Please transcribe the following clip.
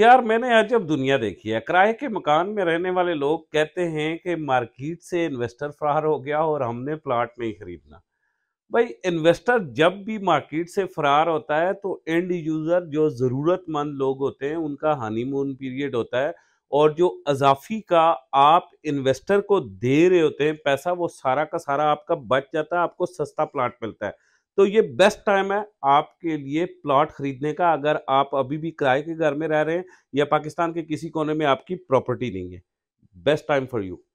यार मैंने आज जब दुनिया देखी है किराए के मकान में रहने वाले लोग कहते हैं कि मार्केट से इन्वेस्टर फरार हो गया और हमने प्लाट नहीं खरीदना भाई इन्वेस्टर जब भी मार्केट से फरार होता है तो एंड यूज़र जो ज़रूरतमंद लोग होते हैं उनका हनीमून पीरियड होता है और जो अजाफी का आप इन्वेस्टर को दे रहे होते हैं पैसा वो सारा का सारा आपका बच जाता है आपको सस्ता प्लाट मिलता है तो ये बेस्ट टाइम है आपके लिए प्लॉट खरीदने का अगर आप अभी भी किराए के घर में रह रहे हैं या पाकिस्तान के किसी कोने में आपकी प्रॉपर्टी नहीं है बेस्ट टाइम फॉर यू